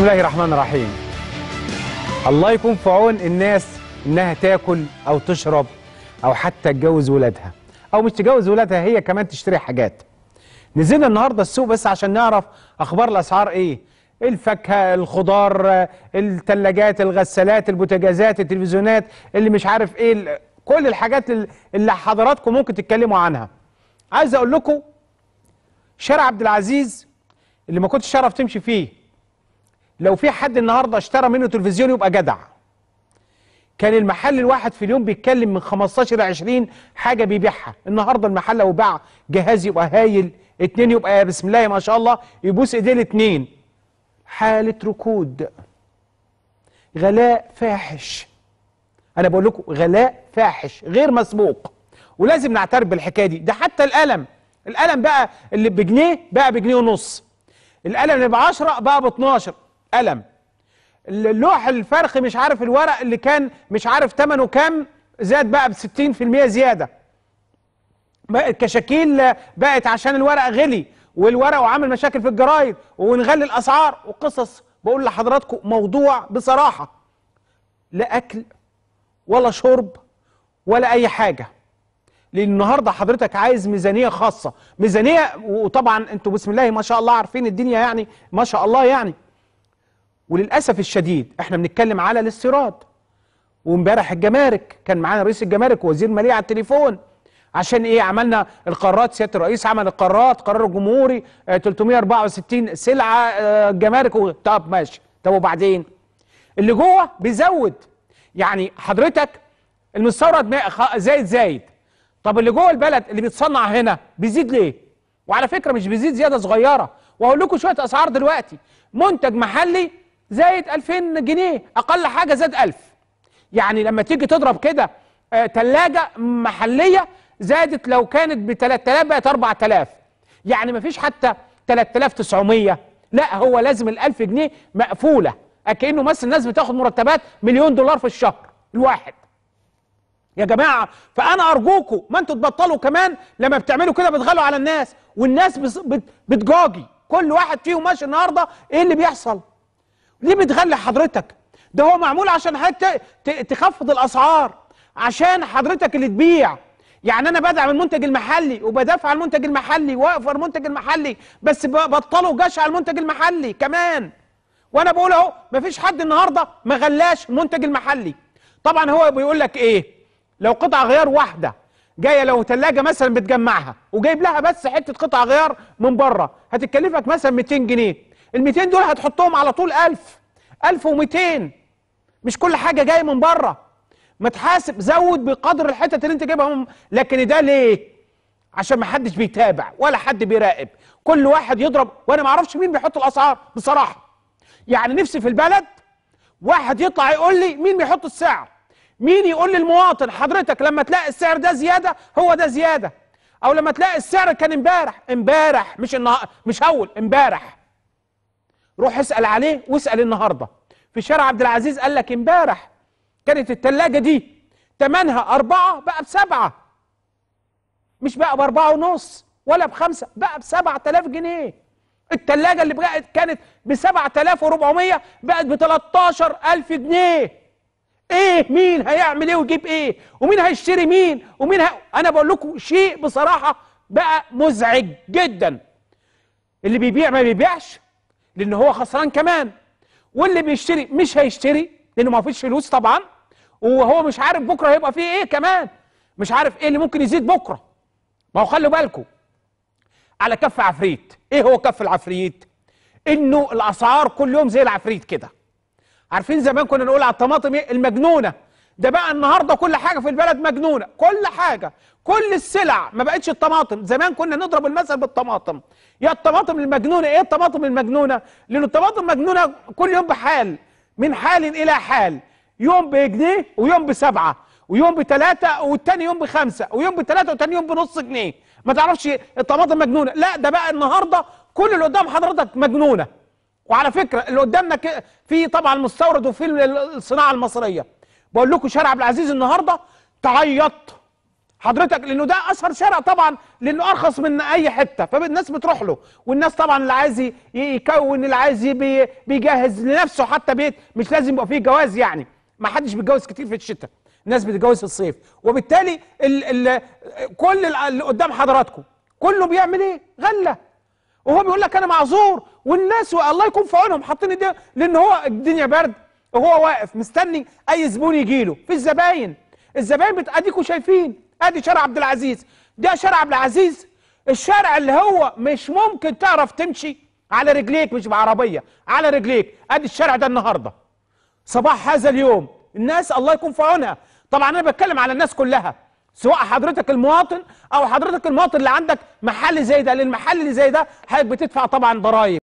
بسم الله الرحمن الرحيم الله يكون في عون الناس انها تاكل او تشرب او حتى تجوز ولادها او مش تجوز ولادها هي كمان تشتري حاجات نزلنا النهارده السوق بس عشان نعرف اخبار الاسعار ايه الفاكهه الخضار الثلاجات الغسالات البوتاجازات التلفزيونات اللي مش عارف ايه كل الحاجات اللي حضراتكم ممكن تتكلموا عنها عايز اقول لكم شارع عبد العزيز اللي ما كنتش تعرف تمشي فيه لو في حد النهارده اشترى منه تلفزيون يبقى جدع كان المحل الواحد في اليوم بيتكلم من 15 ل 20 حاجه بيبيعها النهارده المحل لو باع جهاز يبقى هايل اتنين يبقى بسم الله ما شاء الله يبوس ايديه الاتنين حاله ركود غلاء فاحش انا بقول لكم غلاء فاحش غير مسبوق ولازم نعترف بالحكايه دي ده حتى القلم القلم بقى اللي بجنيه بقى بجنيه ونص القلم اللي ب 10 بقى ب 12 قلم اللوح الفرخ مش عارف الورق اللي كان مش عارف ثمنه كام زاد بقى ب 60% زياده كشاكيل بقت عشان الورق غلي والورق وعامل مشاكل في الجرايد ونغلي الاسعار وقصص بقول لحضراتكم موضوع بصراحه لا اكل ولا شرب ولا اي حاجه لان النهارده حضرتك عايز ميزانيه خاصه ميزانيه وطبعا انتوا بسم الله ما شاء الله عارفين الدنيا يعني ما شاء الله يعني وللأسف الشديد احنا بنتكلم على الاستيراد وامبارح الجمارك كان معانا رئيس الجمارك ووزير الماليه على التليفون عشان ايه عملنا القرارات سياده الرئيس عمل القرارات قرار الجمهوري آه 364 سلعه آه جمارك و... طب ماشي طب وبعدين اللي جوه بيزود يعني حضرتك المستورد زايد زايد طب اللي جوه البلد اللي بيتصنع هنا بيزيد ليه وعلى فكره مش بيزيد زياده صغيره واقول لكم شويه اسعار دلوقتي منتج محلي زايد 2000 جنيه اقل حاجه زاد 1000 يعني لما تيجي تضرب كده ثلاجه آه، محليه زادت لو كانت ب 3000 بقت 4000 يعني مفيش حتى 3900 لا هو لازم ال 1000 جنيه مقفوله كانه مثلا الناس بتاخد مرتبات مليون دولار في الشهر الواحد يا جماعه فانا ارجوكم ما انتوا تبطلوا كمان لما بتعملوا كده بتغلوا على الناس والناس بتجاجي كل واحد فيهم ماشي النهارده ايه اللي بيحصل ليه بتغلي حضرتك ده هو معمول عشان حتى تخفض الاسعار عشان حضرتك اللي تبيع يعني انا بدعم المنتج المحلي وبدافع عن المنتج المحلي واقفر المنتج المحلي بس بطلوا جش على المنتج المحلي كمان وانا بقول اهو مفيش حد النهارده ما غلاش المنتج المحلي طبعا هو بيقول لك ايه لو قطع غيار واحده جايه لو ثلاجه مثلا بتجمعها وجايب لها بس حته قطع غيار من بره هتتكلفك مثلا 200 جنيه ال 200 دول هتحطهم على طول 1000 1200 مش كل حاجه جايه من بره ما تحاسب زود بقدر الحتت اللي انت جايبها لكن ده ليه عشان ما حدش بيتابع ولا حد بيراقب كل واحد يضرب وانا ما اعرفش مين بيحط الاسعار بصراحه يعني نفسي في البلد واحد يطلع يقول لي مين بيحط السعر مين يقول للمواطن حضرتك لما تلاقي السعر ده زياده هو ده زياده او لما تلاقي السعر كان امبارح امبارح مش النهار مش اول امبارح روح اسال عليه واسال النهارده في شارع عبد العزيز قال لك امبارح كانت التلاجه دي ثمنها أربعة بقى بسبعة مش بقى بأربعة ونص ولا بخمسة بقى بسبعة تلاف جنيه التلاجة اللي بقت كانت بسبعة تلاف وربعمية بقت بتلاتاشر ألف جنيه ايه مين هيعمل ايه ويجيب ايه ومين هيشتري مين ومين ه... انا بقول لكم شيء بصراحة بقى مزعج جدا اللي بيبيع ما بيبيعش لأن هو خسران كمان واللي بيشتري مش هيشتري لأنه ما فيش فلوس طبعا وهو مش عارف بكرة هيبقى فيه إيه كمان مش عارف إيه اللي ممكن يزيد بكرة ما هو خلوا بالكم على كف عفريت إيه هو كف العفريت؟ إنه الأسعار كل يوم زي العفريت كده عارفين زمان كنا نقول على الطماطم إيه؟ المجنونة ده بقى النهارده كل حاجه في البلد مجنونه كل حاجه كل السلع ما بقتش الطماطم زمان كنا نضرب المثل بالطماطم يا الطماطم المجنونه ايه الطماطم المجنونه لان الطماطم مجنونه كل يوم بحال من حال الى حال يوم بجنيه ويوم بسبعه ويوم بثلاثه والتاني يوم بخمسه ويوم بثلاثه والتاني يوم بنص جنيه ما تعرفش الطماطم مجنونه لا ده بقى النهارده كل اللي قدام حضرتك مجنونه وعلى فكره اللي قدامنا في طبعا المستورد وفي الصناعه المصريه بقول لكم شارع عبد العزيز النهارده تعيط حضرتك لانه ده اشهر شارع طبعا لانه ارخص من اي حته فالناس بتروح له والناس طبعا اللي عايز يكون اللي عايز بيجهز لنفسه حتى بيت مش لازم يبقى فيه جواز يعني ما حدش بيتجوز كتير في الشتاء الناس بتتجوز في الصيف وبالتالي الـ الـ كل اللي قدام حضراتكم كله بيعمل ايه غله وهو بيقول لك انا معذور والناس الله يكون في عونهم حاطين ايديهم لان هو الدنيا برد وهو واقف مستني اي زبون يجي له في الزباين الزباين بت... اديكوا شايفين ادي شارع عبد العزيز ده شارع عبد العزيز الشارع اللي هو مش ممكن تعرف تمشي على رجليك مش بعربيه على رجليك ادي الشارع ده النهارده صباح هذا اليوم الناس الله يكون في عونها طبعا انا بتكلم على الناس كلها سواء حضرتك المواطن او حضرتك المواطن اللي عندك محل زي ده للمحل اللي زي ده حضرتك بتدفع طبعا ضرائب